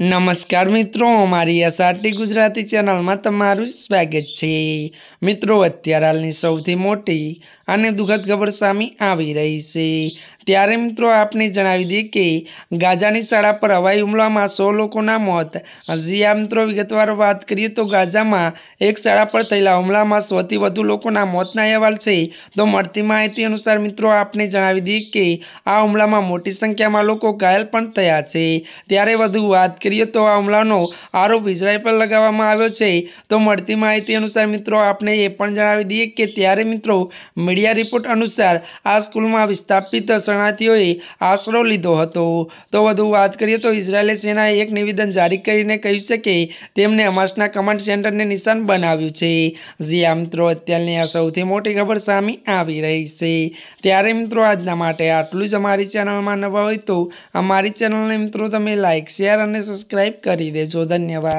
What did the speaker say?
નમસ્કાર મિત્રો અમારી એસઆરટી ગુજરાતી ચેનલમાં તમારું સ્વાગત છે મિત્રો અત્યારે હાલની સૌથી મોટી અને દુઃખદ ખબર સામે આવી રહી છે ત્યારે મિત્રો આપને જણાવી દઈએ કે ગાઝાની શાળા પર હવાઈ હુમલામાં સો લોકોના મોત હજી આ મિત્રો વિગતવાર વાત કરીએ તો ગાઝામાં એક શાળા પર થયેલા હુમલામાં સૌથી વધુ લોકોના મોતના અહેવાલ છે તો મળતી માહિતી અનુસાર મિત્રો આપને જણાવી દઈએ કે આ હુમલામાં મોટી સંખ્યામાં લોકો ઘાયલ પણ થયા છે ત્યારે વધુ વાત કરીએ તો આ હુમલાનો આરોપ ઇઝરાયલ પર લગાવવામાં આવ્યો છે તો મળતી માહિતી અનુસાર મિત્રો આપણે એ પણ જણાવી દઈએ કે ત્યારે મિત્રો મીડિયા રિપોર્ટ અનુસાર આ સ્કૂલમાં વિસ્થાપિત શરણાર્થીઓએ આશરો લીધો હતો તો વધુ વાત કરીએ તો ઇઝરાયેલી સેનાએ એક નિવેદન જારી કરીને કહ્યું છે કે તેમણે હમાસના કમાન્ડ સેન્ટરને નિશાન બનાવ્યું છે જે આ મિત્રો અત્યારની આ સૌથી મોટી ખબર સામે આવી રહી છે ત્યારે મિત્રો આજના માટે આટલું જ અમારી ચેનલમાં નવા હોય તો અમારી ચેનલને મિત્રો તમે લાઇક શેર અને સબસ્ક્રાઈબ કરી દેજો ધન્યવાદ